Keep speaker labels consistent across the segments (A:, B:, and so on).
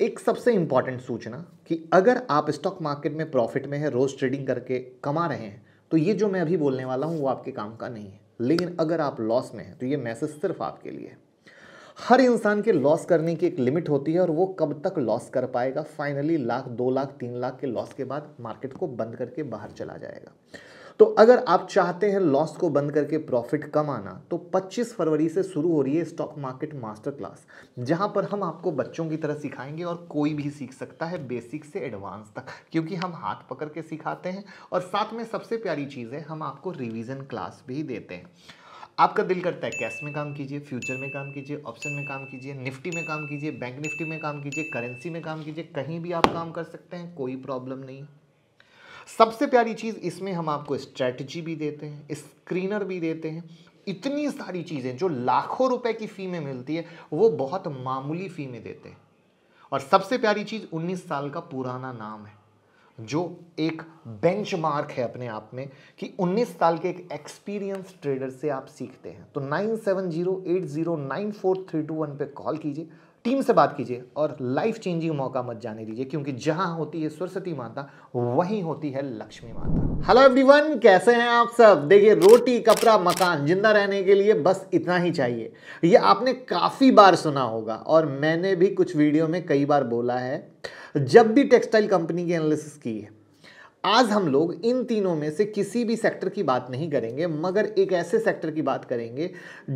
A: एक सबसे इंपॉर्टेंट सूचना कि अगर आप स्टॉक मार्केट में प्रॉफिट में है रोज़ ट्रेडिंग करके कमा रहे हैं तो ये जो मैं अभी बोलने वाला हूं वो आपके काम का नहीं है लेकिन अगर आप लॉस में हैं तो ये मैसेज सिर्फ आपके लिए है हर इंसान के लॉस करने की एक लिमिट होती है और वो कब तक लॉस कर पाएगा फाइनली लाख दो लाख तीन लाख के लॉस के बाद मार्केट को बंद करके बाहर चला जाएगा तो अगर आप चाहते हैं लॉस को बंद करके प्रॉफिट कमाना तो 25 फरवरी से शुरू हो रही है स्टॉक मार्केट मास्टर क्लास जहां पर हम आपको बच्चों की तरह सिखाएंगे और कोई भी सीख सकता है बेसिक से एडवांस तक क्योंकि हम हाथ पकड़ के सिखाते हैं और साथ में सबसे प्यारी चीज़ है हम आपको रिविज़न क्लास भी देते हैं आपका दिल करता है कैश में काम कीजिए फ्यूचर में काम कीजिए ऑप्शन में काम कीजिए निफ्टी में काम कीजिए बैंक निफ्टी में काम कीजिए करेंसी में काम कीजिए कहीं भी आप काम कर सकते हैं कोई प्रॉब्लम नहीं सबसे प्यारी चीज़ इसमें हम आपको स्ट्रेटजी भी देते हैं स्क्रीनर भी देते हैं इतनी सारी चीज़ें जो लाखों रुपए की फ़ी में मिलती है वो बहुत मामूली फ़ी में देते हैं और सबसे प्यारी चीज़ 19 साल का पुराना नाम है जो एक बेंचमार्क है अपने आप में कि 19 साल के एक एक्सपीरियंस ट्रेडर से आप सीखते हैं तो nine seven zero eight zero nine four three two one पर कॉल कीजिए टीम से बात कीजिए और लाइफ चेंजिंग मौका मत जाने दीजिए क्योंकि जहां होती है सरस्वती माता वहीं होती है लक्ष्मी माता हेलो एवरीवन कैसे हैं आप सब देखिए रोटी कपड़ा मकान जिंदा रहने के लिए बस इतना ही चाहिए ये आपने काफ़ी बार सुना होगा और मैंने भी कुछ वीडियो में कई बार बोला है जब भी टेक्सटाइल कंपनी की एनालिसिस की है आज हम लोग इन तीनों में से किसी भी सेक्टर की बात नहीं करेंगे मगर एक ऐसे सेक्टर की बात करेंगे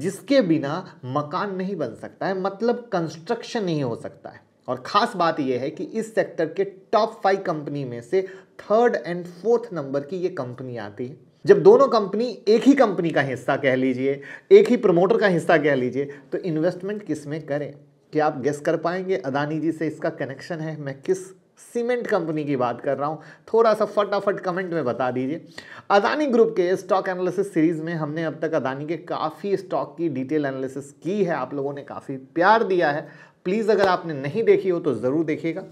A: जिसके बिना मकान नहीं बन सकता है मतलब कंस्ट्रक्शन नहीं हो सकता है और ख़ास बात यह है कि इस सेक्टर के टॉप फाइव कंपनी में से थर्ड एंड फोर्थ नंबर की ये कंपनी आती है जब दोनों कंपनी एक ही कंपनी का हिस्सा कह लीजिए एक ही प्रमोटर का हिस्सा कह लीजिए तो इन्वेस्टमेंट किस में करें क्या आप गेस कर पाएंगे अदानी जी से इसका कनेक्शन है मैं किस सीमेंट कंपनी की बात कर रहा हूँ थोड़ा सा फटाफट कमेंट में बता दीजिए अदानी ग्रुप के स्टॉक एनालिसिस सीरीज़ में हमने अब तक अदानी के काफ़ी स्टॉक की डिटेल एनालिसिस की है आप लोगों ने काफ़ी प्यार दिया है प्लीज़ अगर आपने नहीं देखी हो तो ज़रूर देखिएगा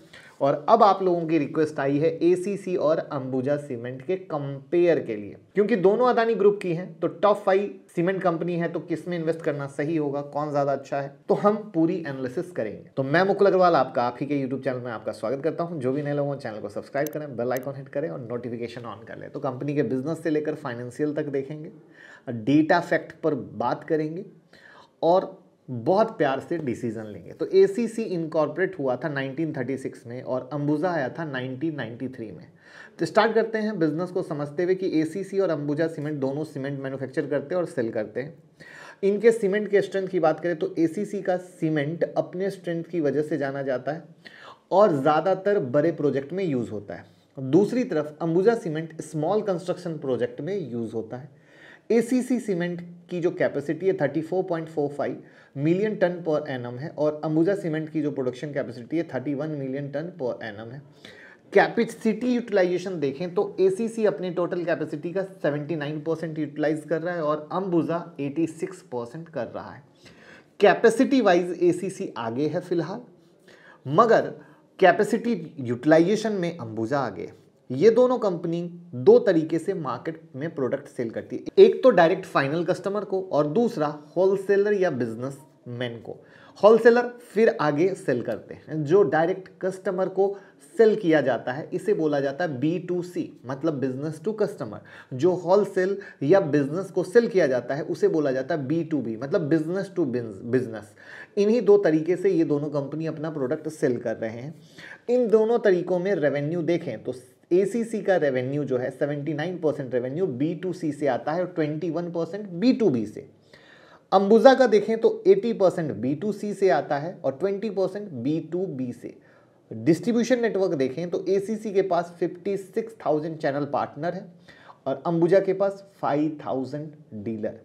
A: और अब आप लोगों की रिक्वेस्ट आई है एसीसी और अंबुजा सीमेंट के कंपेयर के लिए क्योंकि दोनों अदानी ग्रुप की हैं तो टॉप फाइव सीमेंट कंपनी है तो किस में इन्वेस्ट करना सही होगा कौन ज्यादा अच्छा है तो हम पूरी एनालिसिस करेंगे तो मैं मुकुल अग्रवाल आपका आप ही के यूट्यूब चैनल में आपका स्वागत करता हूं जो भी नए लोगों चैनल को सब्सक्राइब करें बेल आइकॉन हिट करें और नोटिफिकेशन ऑन कर लें तो कंपनी के बिजनेस से लेकर फाइनेंशियल तक देखेंगे डेटा फैक्ट पर बात करेंगे और बहुत प्यार से डिसीजन लेंगे तो ए सी इनकॉर्पोरेट हुआ था 1936 में और अंबुजा आया था 1993 में तो स्टार्ट करते हैं बिजनेस को समझते हुए कि ए और अंबुजा सीमेंट दोनों सीमेंट मैन्युफैक्चर करते हैं और सेल करते हैं इनके सीमेंट के स्ट्रेंथ की बात करें तो ए का सीमेंट अपने स्ट्रेंथ की वजह से जाना जाता है और ज़्यादातर बड़े प्रोजेक्ट में यूज़ होता है दूसरी तरफ Ambuja cement small construction project में यूज़ होता है एसीसी सीमेंट की जो कैपेसिटी है thirty four four point five million ton per annum है और अंबुजा सीमेंट की जो प्रोडक्शन कैपेसिटी है thirty one million ton per annum है कैपेसिटी यूटिलाइजेशन देखें तो एसीसी अपने टोटल कैपेसिटी का सेवेंटी नाइन परसेंट यूटिलाइज कर रहा है और अंबुजा सिक्स परसेंट कर रहा है कैपेसिटी वाइज एसीसी आगे है फिलहाल मगर कैपेसिटी यूटिलाइजेशन में अंबुजा आगे है ये दोनों कंपनी दो तरीके से मार्केट में प्रोडक्ट सेल करती है एक तो डायरेक्ट फाइनल कस्टमर को और दूसरा होलसेलर या बिजनेस मैन को होलसेलर फिर आगे सेल करते हैं जो डायरेक्ट कस्टमर को सेल किया जाता है इसे बोला जाता है बी टू सी मतलब बिजनेस टू कस्टमर जो होलसेल या बिजनेस को सेल किया जाता है उसे बोला जाता है बी टू बी मतलब बिजनेस टू बिजनेस इन्हीं दो तरीके से ये दोनों कंपनी अपना प्रोडक्ट सेल कर रहे हैं इन दोनों तरीकों में रेवेन्यू देखें तो ए का रेवेन्यू जो है 79 percent revenue B to C से आता है और 21 परसेंट बी टू बी से अंबुजा का देखें तो 80 परसेंट बी टू सी से आता है और 20 परसेंट बी टू बी से डिस्ट्रीब्यूशन नेटवर्क देखें तो ए के पास 56,000 चैनल पार्टनर है और अंबुजा के पास 5,000 डीलर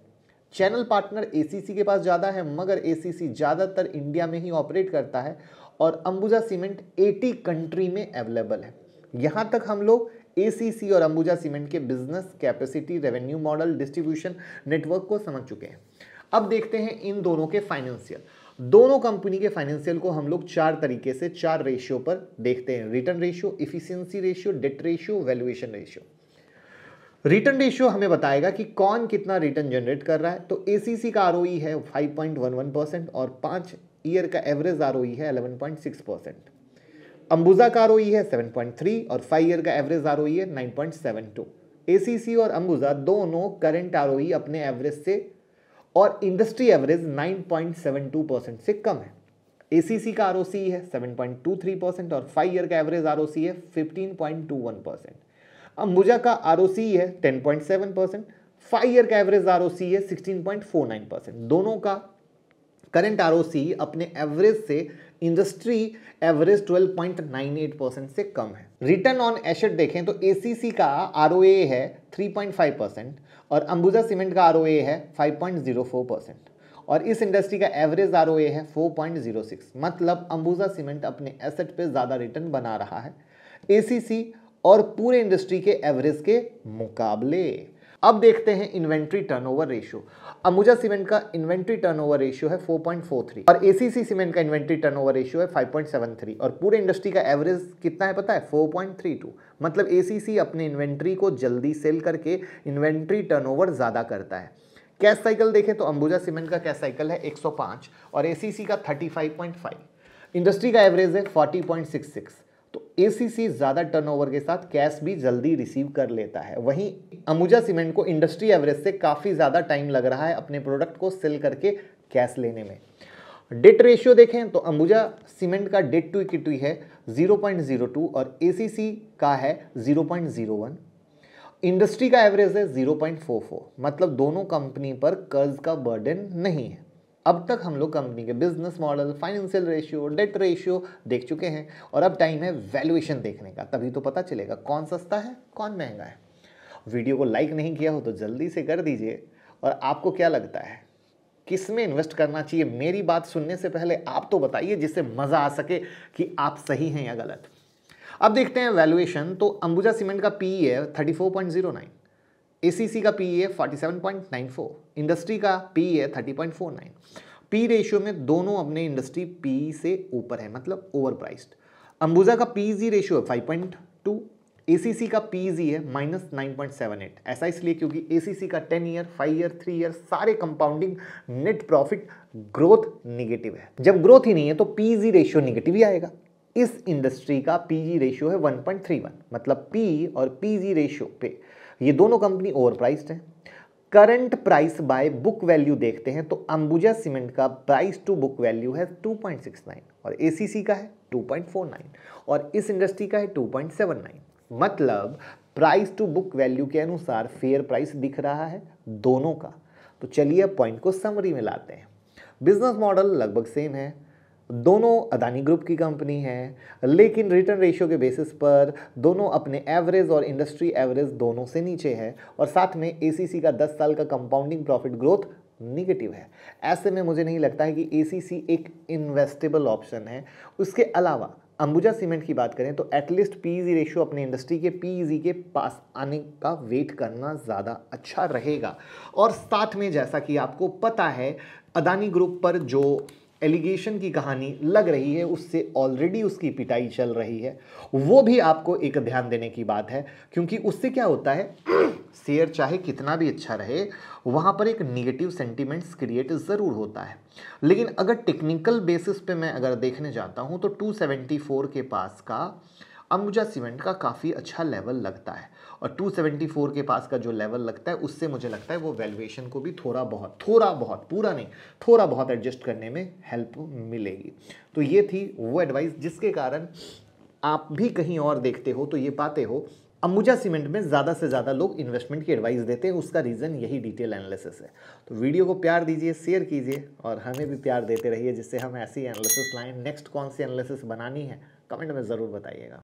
A: चैनल पार्टनर ए के पास ज़्यादा है मगर ए ज़्यादातर इंडिया में ही ऑपरेट करता है और अंबुजा सीमेंट 80 कंट्री में अवेलेबल है यहाँ तक हम लोग एसीसी और अंबुजा सीमेंट के business capacity revenue model distribution network को समझ चुके हैं अब देखते हैं इन दोनों के फाइनेंशियल दोनों कंपनी के फाइनेंशियल को हम लोग चार तरीके से चार रेशियो पर देखते हैं return ratio efficiency ratio debt ratio valuation ratio return ratio हमें बताएगा कि कौन कितना रिटर्न जनरेट कर रहा है तो एसीसी का आरओई e है 5.11 परसेंट और पांच ईयर का एवरेज आरओई e है 11.6 परसेंट अंबुजा का आर है 7.3 और फाइव ईयर का एवरेज आर है 9.72 एसीसी और अंबुजा दोनों करंट आर अपने एवरेज से और इंडस्ट्री एवरेज 9.72 परसेंट से कम है एसीसी का आर है 7.23 परसेंट और फाइव ईयर का एवरेज आर है 15.21 परसेंट अंबुजा का आर है 10.7 परसेंट फाइव ईयर का एवरेज आर है 16.49 परसेंट दोनों का करंट आर अपने एवरेज से इंडस्ट्री एवरेज 12.98 परसेंट से कम है रिटर्न ऑन एसेट देखें तो एसीसी का आर है 3.5 परसेंट और अंबुजा सीमेंट का आर है 5.04 परसेंट और इस इंडस्ट्री का एवरेज आर है 4.06 मतलब अंबुजा सीमेंट अपने एसेट पे ज़्यादा रिटर्न बना रहा है एसीसी और पूरे इंडस्ट्री के एवरेज के मुकाबले अब देखते हैं inventory turnover ratio Ambuja cement का इन्वेंट्री टर्नओवर रेशियो है 4.43 और एसीसी सीमेंट का इन्वेंट्री टर्नओवर रेशियो है 5.73 और पूरे इंडस्ट्री का एवरेज कितना है पता है 4.32 मतलब एसीसी अपने इन्वेंट्री को जल्दी सेल करके इन्वेंट्री टर्नओवर ज़्यादा करता है कैश साइकिल देखें तो अंबुजा सीमेंट का कैश साइकिल है 105 और एसीसी का 35.5 इंडस्ट्री का एवरेज है 40.66 तो एसीसी ज़्यादा टर्नओवर के साथ कैश भी जल्दी रिसीव कर लेता है वहीं अमूजा सीमेंट को इंडस्ट्री एवरेज से काफ़ी ज़्यादा टाइम लग रहा है अपने प्रोडक्ट को सेल करके कैश लेने में डेट रेशियो देखें तो अंबुजा सीमेंट का डेट टू इक्विटी है 0.02 और एसीसी का है 0.01 इंडस्ट्री का एवरेज है 0.44 मतलब दोनों कंपनी पर कर्ज का बर्डन नहीं है अब तक हम लोग कंपनी के business model financial ratio debt ratio देख चुके हैं और अब टाइम है वैल्यूएशन देखने का तभी तो पता चलेगा कौन सस्ता है कौन महंगा है वीडियो को लाइक नहीं किया हो तो जल्दी से कर दीजिए और आपको क्या लगता है किस में इन्वेस्ट करना चाहिए मेरी बात सुनने से पहले आप तो बताइए जिससे मज़ा आ सके कि आप सही हैं या गलत अब देखते हैं वैल्यूएशन तो अंबुजा सीमेंट का पी है e thirty four point zero nine ACC का पी e है फोर इंडस्ट्री का पी e है नाइन पी रेशियो में दोनों अपने इंडस्ट्री पी से ऊपर है मतलब ओवर प्राइस्ड अंबुजा का जी रेशियो है 5.2 एसीसी का जी है माइनस नाइन ऐसा इसलिए क्योंकि एसीसी का 10 ईयर 5 ईयर 3 ईयर सारे compounding net profit growth negative है जब ग्रोथ ही नहीं है तो पीजी रेशियो निगेटिव ही आएगा इस इंडस्ट्री का पीजी रेशियो है 1.31 मतलब पी और पीजी रेशियो पे ये दोनों कंपनी ओवर प्राइस्ड है current price by book value देखते हैं तो अंबुजा सीमेंट का प्राइस टू बुक वैल्यू है 2.69 और एसीसी का है 2.49 और इस इंडस्ट्री का है 2.79 मतलब प्राइस टू बुक वैल्यू के अनुसार फेयर प्राइस दिख रहा है दोनों का तो चलिए पॉइंट को समरी में लाते हैं बिजनेस मॉडल लगभग सेम है दोनों अदानी ग्रुप की कंपनी है लेकिन रिटर्न रेशियो के बेसिस पर दोनों अपने एवरेज और इंडस्ट्री एवरेज दोनों से नीचे है और साथ में एसीसी का 10 साल का कंपाउंडिंग प्रॉफिट ग्रोथ निगेटिव है ऐसे में मुझे नहीं लगता है कि एसीसी एक इन्वेस्टेबल ऑप्शन है उसके अलावा अंबुजा सीमेंट की बात करें तो एटलीस्ट पीईजी रेशियो अपने इंडस्ट्री के पीईजी e के पास आने का वेट करना ज़्यादा अच्छा रहेगा और साथ में जैसा कि आपको पता है अदानी ग्रुप पर जो एलिगेशन की कहानी लग रही है उससे ऑलरेडी उसकी पिटाई चल रही है वो भी आपको एक ध्यान देने की बात है क्योंकि उससे क्या होता है शेयर चाहे कितना भी अच्छा रहे वहाँ पर एक निगेटिव सेंटिमेंट्स क्रिएट ज़रूर होता है लेकिन अगर टेक्निकल बेसिस पे मैं अगर देखने जाता हूँ तो 274 के पास का अंबुजा सीमेंट का काफ़ी अच्छा लेवल लगता है और 274 के पास का जो लेवल लगता है उससे मुझे लगता है वो वैल्यूएशन को भी थोड़ा बहुत थोड़ा बहुत पूरा नहीं थोड़ा बहुत एडजस्ट करने में हेल्प मिलेगी तो ये थी वो एडवाइस जिसके कारण आप भी कहीं और देखते हो तो ये पाते हो अंबुजा सीमेंट में ज़्यादा से ज़्यादा लोग इन्वेस्टमेंट की एडवाइस देते हैं उसका रीज़न यही डिटेल एनालिसिस है तो वीडियो को प्यार दीजिए शेयर कीजिए और हमें भी प्यार देते रहिए जिससे हम ऐसी एनालिसिस लाएँ नेक्स्ट कौन सी एनालिसिस बनानी है कमेंट में ज़रूर बताइएगा